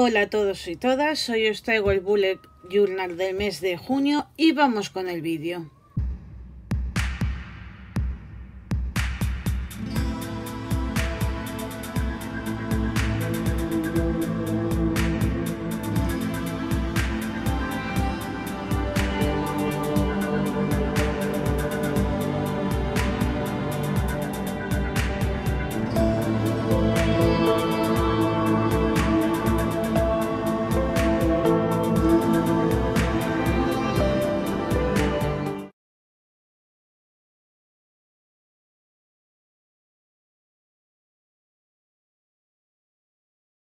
Hola a todos y todas, hoy os traigo el Bullet Journal del mes de junio y vamos con el vídeo.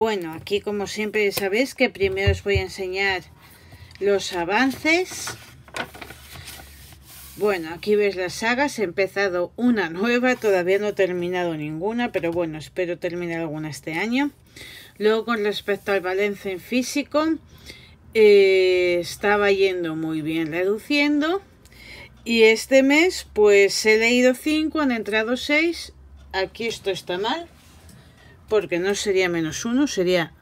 Bueno, aquí como siempre sabéis que primero os voy a enseñar los avances. Bueno, aquí ves las sagas, he empezado una nueva, todavía no he terminado ninguna, pero bueno, espero terminar alguna este año. Luego con respecto al balance en físico, eh, estaba yendo muy bien reduciendo. Y este mes pues he leído 5, han entrado 6, aquí esto está mal, porque no sería menos uno, sería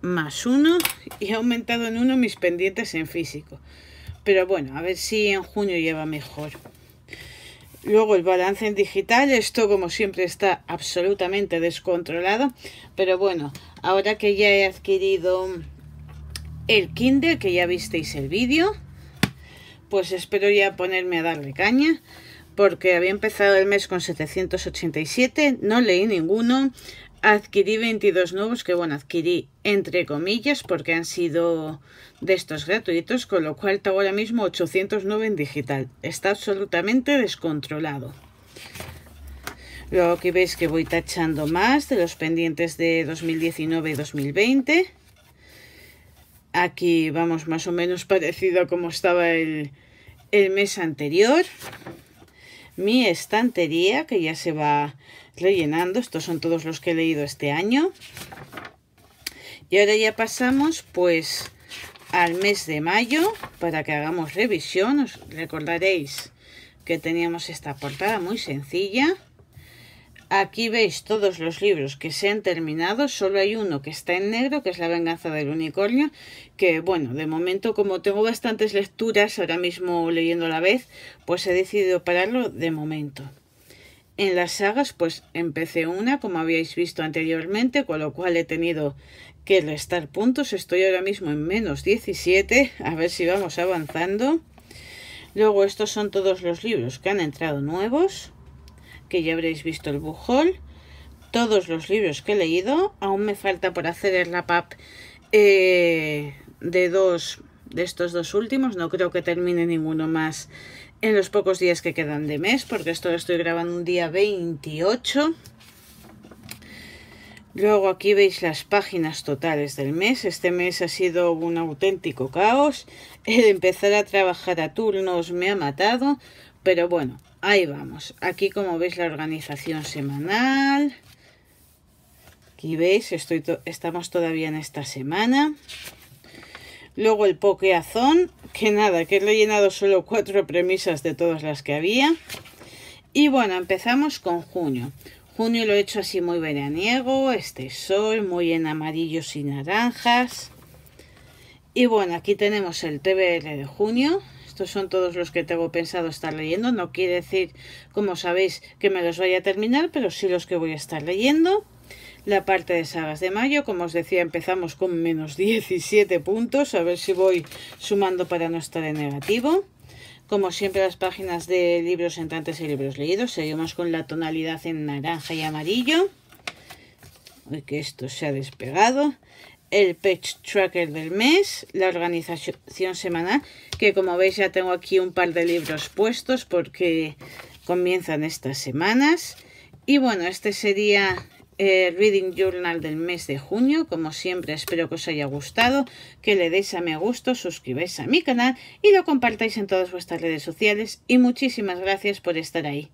más uno y he aumentado en uno mis pendientes en físico. Pero bueno, a ver si en junio lleva mejor. Luego el balance en digital, esto como siempre está absolutamente descontrolado, pero bueno, ahora que ya he adquirido el Kindle, que ya visteis el vídeo, pues espero ya ponerme a darle caña, porque había empezado el mes con 787, no leí ninguno, adquirí 22 nuevos que, bueno, adquirí entre comillas porque han sido de estos gratuitos, con lo cual tengo ahora mismo 809 en digital. Está absolutamente descontrolado. Luego que veis que voy tachando más de los pendientes de 2019 y 2020. Aquí vamos más o menos parecido a como estaba el, el mes anterior mi estantería que ya se va rellenando. Estos son todos los que he leído este año. Y ahora ya pasamos pues al mes de mayo para que hagamos revisión. Os recordaréis que teníamos esta portada muy sencilla. Aquí veis todos los libros que se han terminado, solo hay uno que está en negro, que es La venganza del unicornio, que bueno, de momento como tengo bastantes lecturas ahora mismo leyendo a la vez, pues he decidido pararlo de momento. En las sagas pues empecé una, como habíais visto anteriormente, con lo cual he tenido que restar puntos, estoy ahora mismo en menos 17, a ver si vamos avanzando. Luego estos son todos los libros que han entrado nuevos que ya habréis visto el bujol, todos los libros que he leído, aún me falta por hacer el wrap-up eh, de dos de estos dos últimos, no creo que termine ninguno más en los pocos días que quedan de mes, porque esto lo estoy grabando un día 28 Luego aquí veis las páginas totales del mes. Este mes ha sido un auténtico caos. El empezar a trabajar a turnos me ha matado. Pero bueno, ahí vamos. Aquí como veis la organización semanal. Aquí veis, estoy estamos todavía en esta semana. Luego el pokeazón, que nada, que le he llenado solo cuatro premisas de todas las que había. Y bueno, empezamos con junio. Junio lo he hecho así muy veraniego, este sol, muy en amarillos y naranjas. Y bueno, aquí tenemos el TBL de junio. Estos son todos los que tengo pensado estar leyendo. No quiere decir, como sabéis, que me los vaya a terminar, pero sí los que voy a estar leyendo. La parte de sagas de mayo, como os decía, empezamos con menos 17 puntos. A ver si voy sumando para no estar en negativo. Como siempre, las páginas de libros entrantes y libros leídos. Seguimos con la tonalidad en naranja y amarillo. Uy, que esto se ha despegado. El Page Tracker del mes, la organización semanal, que como veis ya tengo aquí un par de libros puestos porque comienzan estas semanas. Y bueno, este sería eh, Reading Journal del mes de junio. Como siempre, espero que os haya gustado, que le deis a me gusto, suscribáis a mi canal y lo compartáis en todas vuestras redes sociales. Y muchísimas gracias por estar ahí.